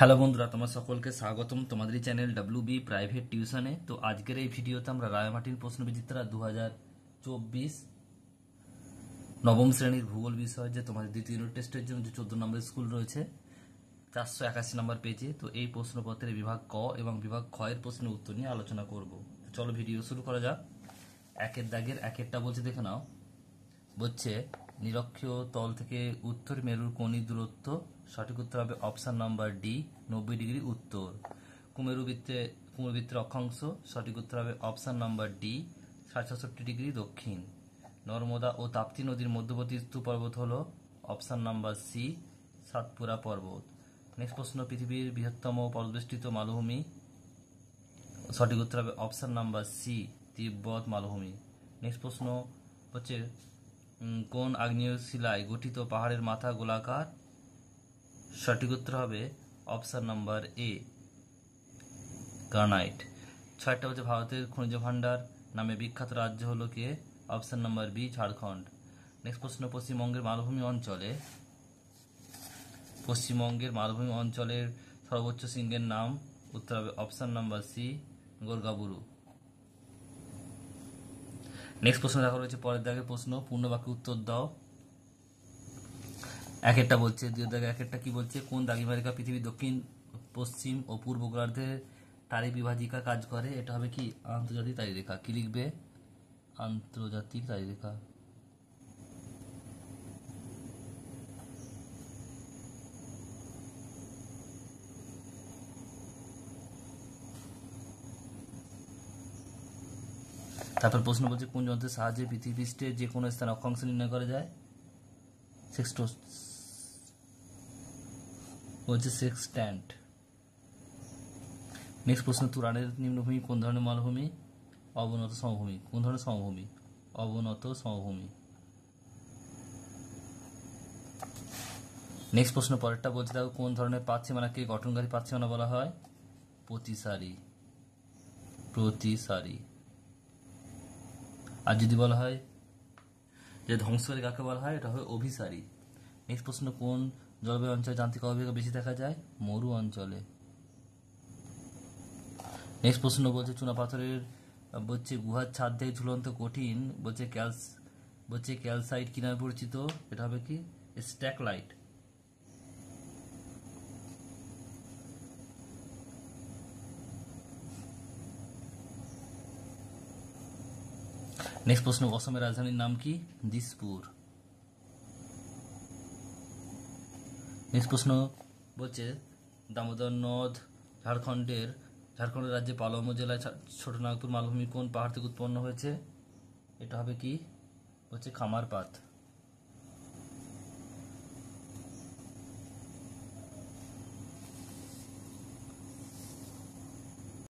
hello বন্ধুরা তোমার সকলকে স্বাগতম তোমাদের চ্যানেল ডাব্লু বি প্রাইভেট টিউশনে তো আজকের এই ভিডিওতে আমরা রায়মাটির প্রশ্নবিচিত্রা দু হাজার চব্বিশ নবম শ্রেণীর ভূগোল বিষয় যে তোমাদের দ্বিতীয় ইউনিট টেস্টের জন্য যে চোদ্দ নম্বর স্কুল রয়েছে চারশো একাশি নম্বর পেজে তো এই প্রশ্নপত্রের বিভাগ ক এবং বিভাগ ক্ষয়ের প্রশ্নের উত্তর নিয়ে আলোচনা করব চলো ভিডিও শুরু করা যাক একের দাগের একেরটা বলছে দেখে নাও বলছে নিরক্ষীয় তল থেকে উত্তর মেরুর কোণী দূরত্ব সঠিক উত্তর হবে অপশান নম্বর ডি নব্বই ডিগ্রি উত্তর কুমেরুবৃত্তে কুমেরুবৃত্তের অক্ষাংশ সঠিক উত্তর হবে অপশান নম্বর ডি সাতষট্টি ডিগ্রি দক্ষিণ নর্মদা ও তাপ্তি নদীর মধ্যবর্তী স্তূপ পর্বত হল অপশান নাম্বার সি সাতপুরা পর্বত নেক্সট প্রশ্ন পৃথিবীর বৃহত্তম পর্ববেষ্টিত মালভূমি সঠিক উত্তর হবে অপশান নাম্বার সি তিব্বত মালভূমি নেক্সট প্রশ্ন হচ্ছে কোন আগ্নেয় শিলায় গঠিত পাহাড়ের মাথা গোলাকার সঠিক উত্তর হবে অপশান নাম্বার এ গ্রানাইট ছয়টা হচ্ছে ভারতের খনিজ ভাণ্ডার নামে বিখ্যাত রাজ্য হলো কে option number B Jharkhand next প্রশ্ন পশ্চিমবঙ্গের মালভূমি অঞ্চলে পশ্চিমবঙ্গের মালভূমি অঞ্চলের সর্বোচ্চ সিংহের নাম উত্তর হবে option number C Gorgaburu next প্রশ্ন দেখা রয়েছে পরের দাগের প্রশ্ন পূর্ণবাক্য উত্তর দাও এক একটা বলছে দুই দাগে এক একটা কি বলছে কোন দাগিমারিকা পৃথিবীর দক্ষিণ পশ্চিম ও পূর্ব গোলার্ধে তারি বিভাজিকা কাজ করে এটা হবে কি আন্তর্জাতিক তারি রেখা কি লিখবে আন্তর্জাতিক তারি রেখা তারপর প্রশ্ন বলছে কোন যন্ত্রের সাহায্যে পৃথিবী পৃষ্ঠের যে কোনো স্থান অক্ষাংশ নির্ণয় করা যায় সেক্সটোস হচ্ছে সেক্সট্যান্ট নেক্সট প্রশ্ন তুরানের নিম্নভূমি কোন ধরনের মালভূমি অবনত সমভূমি কোন ধরনের সমভূমি অবনত সমভূমি নেক্সট প্রশ্ন পরেরটা বলছে দেখো কোন ধরনের কে গঠনকারী পাতসীমানা বলা হয় প্রতিসারি প্রতিসারি আর যদি বলা হয় যে ধ্বংসকারী কাকে বলা হয় এটা হয় অভিসারী নেক্সট প্রশ্ন কোন জলবায়ু অঞ্চলে যান্ত্রিক অভিযোগ বেশি দেখা যায় মরু অঞ্চলে নেক্সট প্রশ্ন বলছে চুনা পাথরের বলছে গুহার ছাদ থেকে ঝুলন্ত কঠিন বলছে ক্যালস বলছে ক্যালসাইট কি নামে পরিচিত এটা হবে কি লাইট নেক্সট প্রশ্ন অসমের রাজধানীর নাম কি দিসপুর নেক্সট প্রশ্ন বলছে দামোদর নদ ঝাড়খণ্ডের ঝাড়খণ্ড রাজ্যে পালম জেলায় ছোটনাগপুর মালভূমি কোন পাহাড় থেকে উৎপন্ন হয়েছে এটা হবে কি হচ্ছে খামারপাত